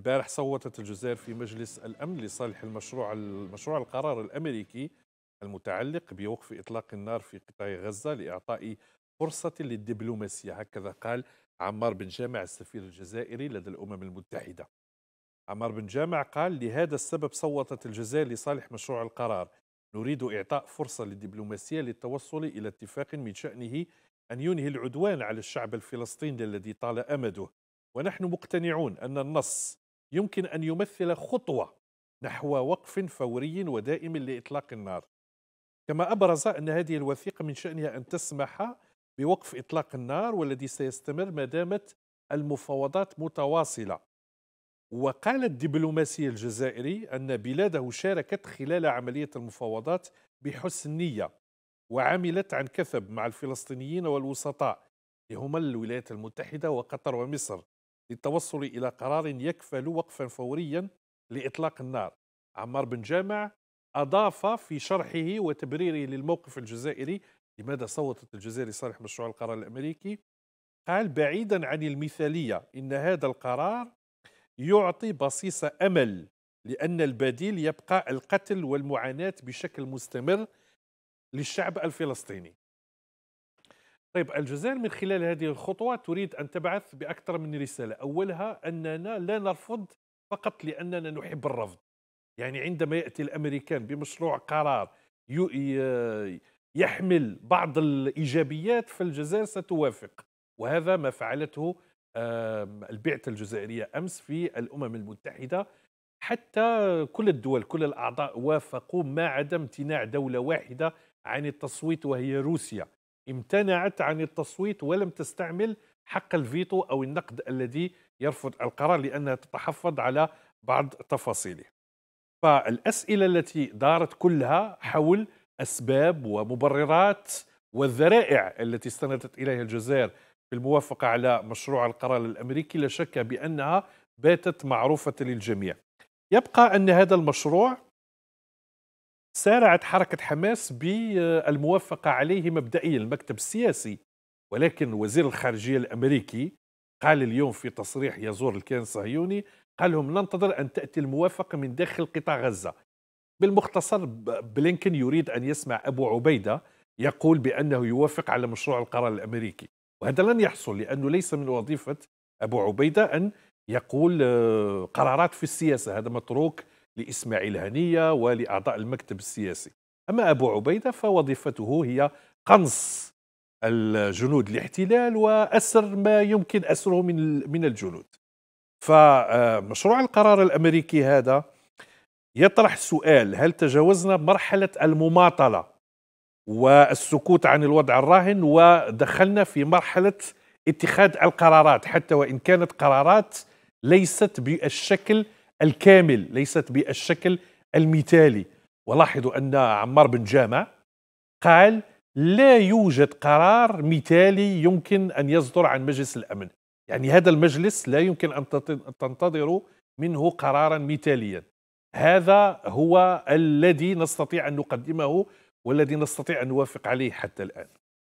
البارح صوتت الجزائر في مجلس الأمن لصالح المشروع المشروع القرار الأمريكي المتعلق بوقف إطلاق النار في قطاع غزة لإعطاء فرصة للدبلوماسية هكذا قال عمار بن جامع السفير الجزائري لدى الأمم المتحدة عمار بن جامع قال لهذا السبب صوتت الجزائر لصالح مشروع القرار نريد إعطاء فرصة للدبلوماسية للتوصل إلى اتفاق من شأنه أن ينهي العدوان على الشعب الفلسطيني الذي طال أمده ونحن مقتنعون أن النص يمكن أن يمثل خطوة نحو وقف فوري ودائم لإطلاق النار كما أبرز أن هذه الوثيقة من شأنها أن تسمح بوقف إطلاق النار والذي سيستمر ما دامت المفاوضات متواصلة وقال الدبلوماسي الجزائري أن بلاده شاركت خلال عملية المفاوضات بحسن نية وعملت عن كثب مع الفلسطينيين والوسطاء هما الولايات المتحدة وقطر ومصر للتوصل إلى قرار يكفل وقفا فوريا لإطلاق النار عمار بن جامع أضاف في شرحه وتبريره للموقف الجزائري لماذا صوتت الجزائر لصالح مشروع القرار الأمريكي قال بعيدا عن المثالية إن هذا القرار يعطي بصيص أمل لأن البديل يبقى القتل والمعاناة بشكل مستمر للشعب الفلسطيني طيب الجزائر من خلال هذه الخطوة تريد أن تبعث بأكثر من رسالة أولها أننا لا نرفض فقط لأننا نحب الرفض يعني عندما يأتي الأمريكان بمشروع قرار يحمل بعض الإيجابيات فالجزائر ستوافق وهذا ما فعلته البعثة الجزائرية أمس في الأمم المتحدة حتى كل الدول كل الأعضاء وافقوا ما عدا امتناع دولة واحدة عن التصويت وهي روسيا امتنعت عن التصويت ولم تستعمل حق الفيتو أو النقد الذي يرفض القرار لأنها تتحفظ على بعض تفاصيله فالأسئلة التي دارت كلها حول أسباب ومبررات والذرائع التي استندت إليها الجزائر في الموافقة على مشروع القرار الأمريكي لا شك بأنها باتت معروفة للجميع يبقى أن هذا المشروع سارعت حركة حماس بالموافقة عليه مبدئيا المكتب السياسي ولكن وزير الخارجية الأمريكي قال اليوم في تصريح يزور الكيان الصهيوني قال لهم ننتظر أن تأتي الموافقة من داخل قطاع غزة بالمختصر بلينكن يريد أن يسمع أبو عبيدة يقول بأنه يوافق على مشروع القرار الأمريكي وهذا لن يحصل لأنه ليس من وظيفة أبو عبيدة أن يقول آه، قرارات في السياسة هذا متروك لإسماعيل هنية ولأعضاء المكتب السياسي أما أبو عبيدة فوظيفته هي قنص الجنود الاحتلال وأسر ما يمكن أسره من من الجنود فمشروع القرار الأمريكي هذا يطرح سؤال هل تجاوزنا مرحلة المماطلة والسكوت عن الوضع الراهن ودخلنا في مرحلة اتخاذ القرارات حتى وإن كانت قرارات ليست بالشكل الكامل ليست بالشكل المثالي ولاحظوا أن عمار بن جامع قال لا يوجد قرار مثالي يمكن أن يصدر عن مجلس الأمن يعني هذا المجلس لا يمكن أن تنتظروا منه قرارا مثاليا هذا هو الذي نستطيع أن نقدمه والذي نستطيع أن نوافق عليه حتى الآن